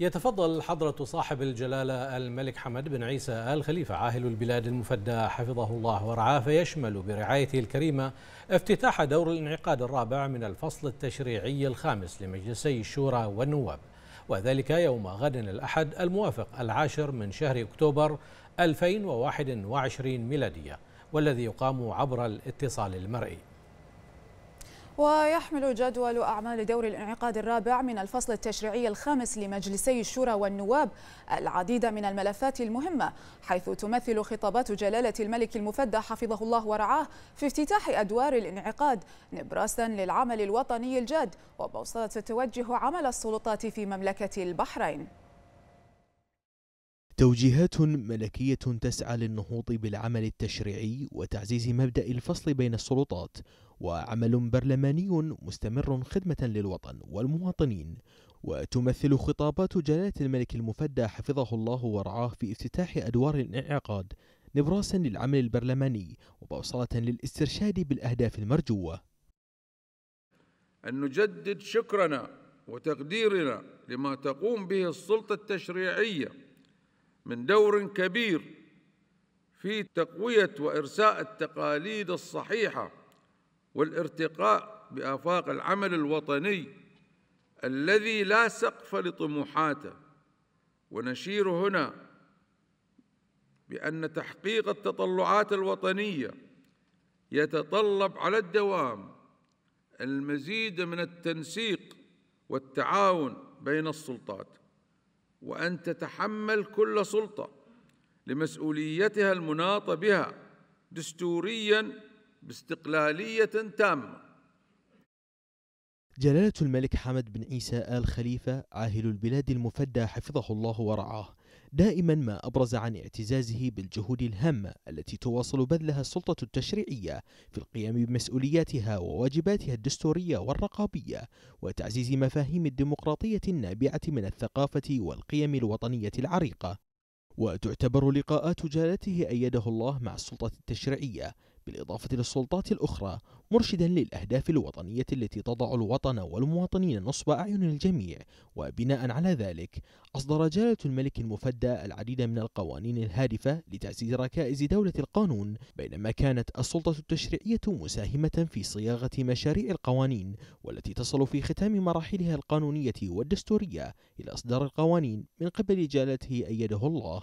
يتفضل حضرة صاحب الجلالة الملك حمد بن عيسى آل خليفة عاهل البلاد المفدى حفظه الله ورعاه فيشمل برعايته الكريمة افتتاح دور الانعقاد الرابع من الفصل التشريعي الخامس لمجلسي الشورى والنواب وذلك يوم غد الأحد الموافق العاشر من شهر أكتوبر 2021 ميلادية والذي يقام عبر الاتصال المرئي ويحمل جدول أعمال دور الانعقاد الرابع من الفصل التشريعي الخامس لمجلسي الشورى والنواب العديد من الملفات المهمة حيث تمثل خطابات جلالة الملك المفدى حفظه الله ورعاه في افتتاح أدوار الانعقاد نبراسا للعمل الوطني الجاد وبوصلة توجه عمل السلطات في مملكة البحرين توجيهات ملكية تسعى للنهوض بالعمل التشريعي وتعزيز مبدأ الفصل بين السلطات وعمل برلماني مستمر خدمة للوطن والمواطنين وتمثل خطابات جلالة الملك المفدى حفظه الله ورعاه في افتتاح أدوار الانعقاد نبراسا للعمل البرلماني وبوصلة للاسترشاد بالأهداف المرجوة أن نجدد شكرنا وتقديرنا لما تقوم به السلطة التشريعية من دور كبير في تقوية وإرساء التقاليد الصحيحة والارتقاء بآفاق العمل الوطني الذي لا سقف لطموحاته ونشير هنا بأن تحقيق التطلعات الوطنية يتطلب على الدوام المزيد من التنسيق والتعاون بين السلطات وأن تتحمل كل سلطة لمسؤوليتها المناطة بها دستورياً باستقلالية تامة جلالة الملك حمد بن عيسى آل خليفة عاهل البلاد المفدى حفظه الله ورعاه دائما ما أبرز عن اعتزازه بالجهود الهامة التي تواصل بذلها السلطة التشريعية في القيام بمسؤولياتها وواجباتها الدستورية والرقابية وتعزيز مفاهيم الديمقراطية النابعة من الثقافة والقيم الوطنية العريقة وتعتبر لقاءات جلالته أيده الله مع السلطة التشريعية بالإضافة للسلطات الأخرى مرشدا للأهداف الوطنية التي تضع الوطن والمواطنين نصب أعين الجميع وبناء على ذلك أصدر جلالة الملك المفدى العديد من القوانين الهادفة لتعزيز ركائز دولة القانون بينما كانت السلطة التشريعية مساهمة في صياغة مشاريع القوانين والتي تصل في ختام مراحلها القانونية والدستورية إلى إصدار القوانين من قبل جلالته أيده الله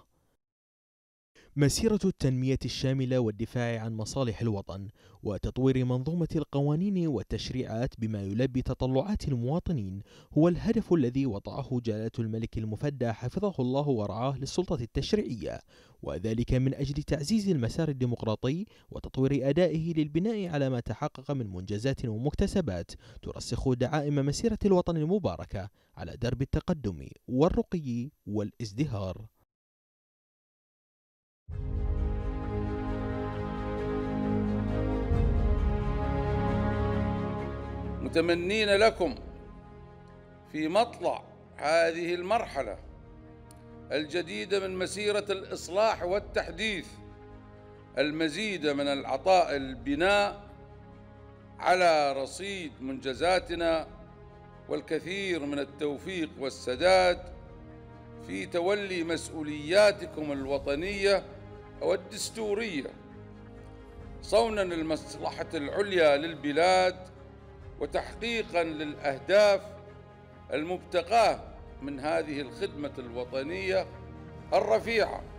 مسيرة التنمية الشاملة والدفاع عن مصالح الوطن وتطوير منظومة القوانين والتشريعات بما يلبي تطلعات المواطنين هو الهدف الذي وضعه جلالة الملك المفدى حفظه الله ورعاه للسلطة التشريعية وذلك من أجل تعزيز المسار الديمقراطي وتطوير أدائه للبناء على ما تحقق من منجزات ومكتسبات ترسخ دعائم مسيرة الوطن المباركة على درب التقدم والرقي والازدهار متمنين لكم في مطلع هذه المرحله الجديده من مسيره الاصلاح والتحديث المزيد من العطاء البناء على رصيد منجزاتنا والكثير من التوفيق والسداد في تولي مسؤولياتكم الوطنيه او الدستوريه صونا المصلحة العليا للبلاد وتحقيقا للأهداف المبتغاه من هذه الخدمة الوطنية الرفيعة